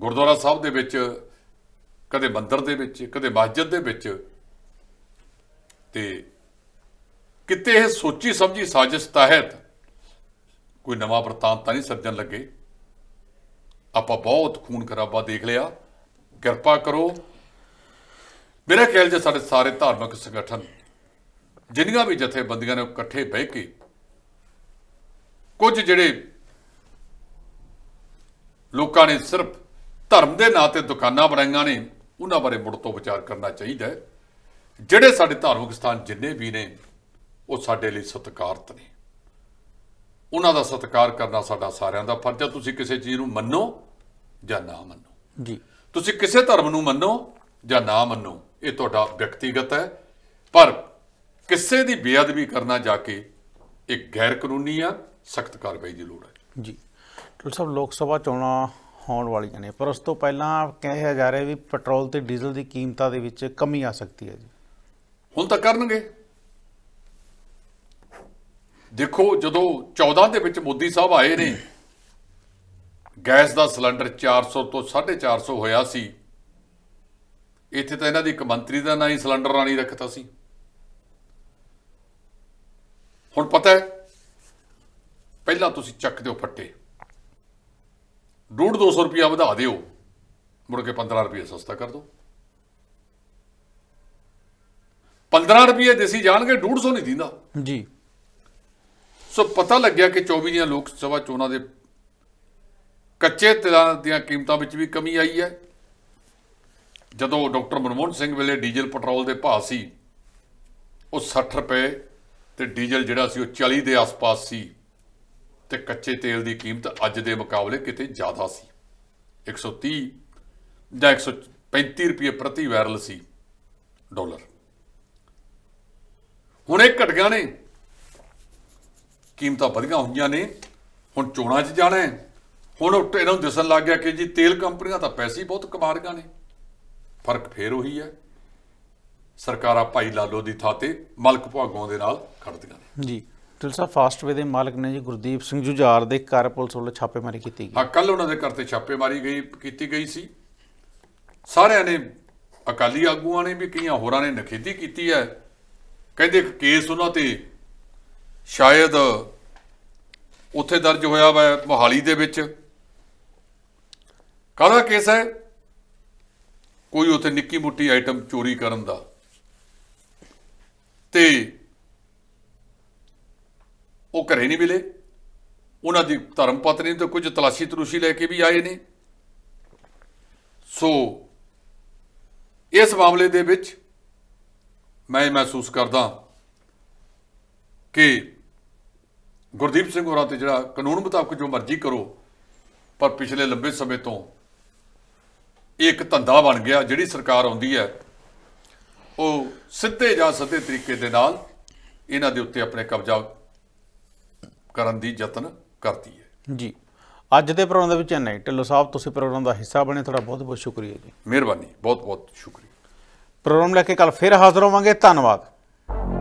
ਗੁਰਦੁਆਰਾ ਸਾਹਿਬ ਦੇ ਵਿੱਚ ਕਦੇ ਮੰਦਰ ਦੇ ਵਿੱਚ ਕਦੇ ਮਸਜਿਦ ਦੇ ਵਿੱਚ ਤੇ ਕਿਤੇ ਇਹ ਸੋਚੀ ਸਮਝੀ ਸਾਜ਼ਿਸ਼ ਤਹਿਤ ਕੋਈ ਨਵਾਂ ਵਰਤਾਂਤ ਤਾਂ ਨਹੀਂ ਸਰਜਣ ਲੱਗੇ ਆਪਾਂ ਬਹੁਤ ਖੂਨ ਖਰਾਬਾ ਦੇਖ ਲਿਆ ਕਿਰਪਾ ਕਰੋ ਮੇਰੇ ਖਿਆਲ ਜੇ ਸਾਡੇ ਸਾਰੇ ਧਾਰਮਿਕ ਸੰਗਠਨ ਜਿੰਨੀਆਂ ਵੀ ਜਥੇਬੰਦੀਆਂ ਨੇ ਇਕੱਠੇ ਬਹਿ ਕੇ ਕੁਝ ਜਿਹੜੇ ਲੋਕਾਂ ਨੇ ਸਿਰਫ ਧਰਮ ਦੇ ਨਾਂ ਤੇ ਦੁਕਾਨਾਂ ਬਣਾਈਆਂ ਨੇ ਉਹਨਾਂ ਬਾਰੇ ਮੁੜ ਤੋਂ ਵਿਚਾਰ ਕਰਨਾ ਚਾਹੀਦਾ ਹੈ ਜਿਹੜੇ ਸਾਡੇ ਧਾਰਮਿਕ ਸਥਾਨ ਜਿੰਨੇ ਵੀ ਨੇ ਉਹ ਸਾਡੇ ਲਈ ਸਤਿਕਾਰਤ ਨੇ ਉਹਨਾਂ ਦਾ ਸਤਿਕਾਰ ਕਰਨਾ ਸਾਡਾ ਸਾਰਿਆਂ ਦਾ ਫਰਜ਼ ਹੈ ਤੁਸੀਂ ਕਿਸੇ ਚੀਜ਼ ਨੂੰ ਮੰਨੋ ਜਾਂ ਨਾ ਮੰਨੋ ਜੀ ਤੁਸੀਂ ਕਿਸੇ ਧਰਮ ਨੂੰ ਮੰਨੋ ਜਾਂ ਨਾ ਮੰਨੋ ਇਹ ਤੁਹਾਡਾ ਵਿਅਕਤੀਗਤ ਹੈ ਪਰ ਕਿਸੇ ਦੀ ਬੇਅਦਬੀ ਕਰਨਾ ਜਾ ਕੇ ਇਹ ਗੈਰ ਕਾਨੂੰਨੀ ਆ ਸਖਤ ਕਾਰਵਾਈ ਦੀ ਲੋੜ ਹੈ ਜੀ ਟੋਲ ਸਾਹਿਬ ਲੋਕ ਸਭਾ ਚੋਣਾਂ ਹੋਣ ਵਾਲੀਆਂ ਨੇ ਪਰ ਉਸ ਤੋਂ ਪਹਿਲਾਂ ਕਿਹਾ ਜਾ ਰਿਹਾ ਵੀ ਪੈਟਰੋਲ ਤੇ ਡੀਜ਼ਲ ਦੀ ਕੀਮਤਾਂ ਦੇ ਵਿੱਚ ਕਮੀ ਆ ਸਕਦੀ ਹੈ ਜੀ ਹੁਣ ਤਾਂ ਕਰਨਗੇ ਦੇਖੋ ਜਦੋਂ 14 ਦੇ ਵਿੱਚ ਮੋਦੀ ਸਾਹਿਬ ਆਏ ਨੇ ਗੈਸ ਦਾ ਸਿਲੰਡਰ 400 ਤੋਂ 450 ਹੋਇਆ ਸੀ ਇੱਥੇ ਤਾਂ ਇਹਨਾਂ ਦੀ ਇੱਕ ਮੰਤਰੀ ਦਾ ਨਾਂ ਹੀ ਸਿਲੰਡਰ ਰਾਣੀ ਰੱਖਤਾ ਸੀ ਹੁਣ ਪਤਾ ਹੈ ਪਹਿਲਾਂ ਤੁਸੀਂ ਚੱਕ ਦਿਓ ਫੱਟੇ ਡੂਢ 200 ਰੁਪਿਆ ਵਧਾ ਦਿਓ ਮੁੜ ਕੇ 15 ਰੁਪਏ ਸਸਤਾ ਕਰ ਦਿਓ 15 ਰੁਪਏ ਦੇਸੀ ਜਾਣਗੇ 200 ਨਹੀਂ ਦਿੰਦਾ ਜੀ ਸੋ ਪਤਾ ਲੱਗਿਆ ਕਿ 24 ਦੀਆਂ ਲੋਕ ਸਭਾ ਚੋਣਾਂ ਦੇ ਕੱਚੇ ਤੇਲਾਂ ਦੀਆਂ ਕੀਮਤਾਂ ਵਿੱਚ ਵੀ ਕਮੀ ਆਈ ਹੈ ਜਦੋਂ ਡਾਕਟਰ ਮਨਮੋਹਨ ਸਿੰਘ ਵੇਲੇ ਡੀਜ਼ਲ ਪੈਟਰੋਲ ਦੇ ਭਾਅ ਸੀ ਉਹ 60 ਰੁਪਏ ਤੇ ਡੀਜ਼ਲ ਜਿਹੜਾ ਸੀ ਉਹ 40 ਦੇ ਆਸ-ਪਾਸ ਸੀ ਤੇ ਕੱਚੇ ਤੇਲ ਦੀ ਕੀਮਤ ਅੱਜ ਦੇ ਮੁਕਾਬਲੇ ਕਿਤੇ ਜ਼ਿਆਦਾ ਸੀ 130 ਜਾਂ 135 ਰੁਪਏ ਪ੍ਰਤੀ ਬੈਰਲ ਸੀ ਡਾਲਰ ਹੁਣ ਇਹ ਘਟ ਗਿਆ ਨੇ ਕੀਮਤਾਂ ਵਧੀਆਂ ਹੋਈਆਂ ਨੇ ਹੁਣ ਚੋਣਾਂ 'ਚ ਜਾਣਾ ਹੈ ਹੁਣ ਇਹਨਾਂ ਨੂੰ ਦਿਸਣ ਲੱਗ ਗਿਆ ਕਿ ਜੀ ਤੇਲ ਕੰਪਨੀਆਂ ਤਾਂ ਪੈਸੇ ਬਹੁਤ ਕਮਾ ਰਹੀਆਂ ਨੇ ਫਰਕ ਫੇਰ ਉਹੀ ਹੈ ਸਰਕਾਰਾਂ ਭਾਈ ਲਾਲੋ ਦੀ ਥਾਂ ਤੇ ਮਲਕ ਭਾਗੋਂ ਦੇ ਨਾਲ ਖੜਦੀਆਂ ਨੇ ਜੀ ਤੁਲਸਾ ਫਾਸਟਵੇ ਦੇ ਮਾਲਕ ਨੇ ਜੀ ਗੁਰਦੀਪ ਸਿੰਘ ਜੁਝਾਰ ਦੇ ਘਰ ਪੁਲਿਸ ਵੱਲੋਂ ਛਾਪੇਮਾਰੀ ਕੀਤੀ ਗਈ ਹਾਂ ਕੱਲ ਉਹਨਾਂ ਦੇ ਘਰ ਤੇ ਛਾਪੇਮਾਰੀ ਗਈ ਕੀਤੀ ਗਈ ਸੀ ਸਾਰਿਆਂ ਨੇ ਅਕਾਲੀ ਆਗੂਆਂ ਨੇ ਵੀ ਕਈਆਂ ਹੋਰਾਂ ਨੇ ਨਖੇਦੀ ਕੀਤੀ ਹੈ ਕਹਿੰਦੇ ਇੱਕ ਕੇਸ ਉਹਨਾਂ ਤੇ ਸ਼ਾਇਦ ਉੱਥੇ ਦਰਜ ਹੋਇਆ ਵਾ ਮੋਹਾਲੀ ਦੇ ਵਿੱਚ ਕਾਹਦਾ ਕੇਸ ਹੈ ਕੋਈ ਉੱਥੇ ਨਿੱਕੀ ਮੁੱਟੀ ਆਈਟਮ ਚੋਰੀ ਕਰਨ ਦਾ ਤੇ ਉਹ ਘਰੇ ਨਹੀਂ ਮਿਲੇ ਉਹਨਾਂ ਦੀ ਧਰਮ ਪਤਨੀ ਤੇ ਕੁਝ ਤਲਾਸ਼ੀ ਤਰੂਸ਼ੀ ਲੈ ਕੇ ਵੀ ਆਏ ਨੇ ਸੋ ਇਸ ਮਾਮਲੇ ਦੇ ਵਿੱਚ ਮੈਂ ਮਹਿਸੂਸ ਕਰਦਾ ਕਿ ਗੁਰਦੀਪ ਸਿੰਘ ਹੋਰਾਂ ਤੇ ਜਿਹੜਾ ਕਾਨੂੰਨ ਮੁਤਾਬਕ ਜੋ ਮਰਜ਼ੀ ਕਰੋ ਪਰ ਪਿਛਲੇ ਲੰਬੇ ਸਮੇਂ ਤੋਂ ਇਹ ਇੱਕ ਧੰਦਾ ਬਣ ਗਿਆ ਜਿਹੜੀ ਸਰਕਾਰ ਆਉਂਦੀ ਹੈ ਉਹ ਸਿੱਧੇ ਜਾਂ ਸਿੱਧੇ ਤਰੀਕੇ ਦੇ ਨਾਲ ਇਹਨਾਂ ਦੇ ਉੱਤੇ ਆਪਣੇ ਕਬਜ਼ਾ ਕਰਨ ਦੀ ਯਤਨ ਕਰਦੀ ਹੈ ਜੀ ਅੱਜ ਦੇ ਪ੍ਰੋਗਰਾਮ ਦੇ ਵਿੱਚ ਇੰਨਾ ਢਿੱਲੋ ਸਾਹਿਬ ਤੁਸੀਂ ਪ੍ਰੋਗਰਾਮ ਦਾ ਹਿੱਸਾ ਬਣੇ ਤੁਹਾਡਾ ਬਹੁਤ ਬਹੁਤ ਸ਼ੁਕਰੀਆ ਜੀ ਮਿਹਰਬਾਨੀ ਬਹੁਤ ਬਹੁਤ ਸ਼ੁਕਰੀਆ ਪ੍ਰੋਗਰਾਮ ਲੈ ਕੇ ਕੱਲ ਫੇਰ ਹਾਜ਼ਰ ਹੋਵਾਂਗੇ ਧੰਨਵਾਦ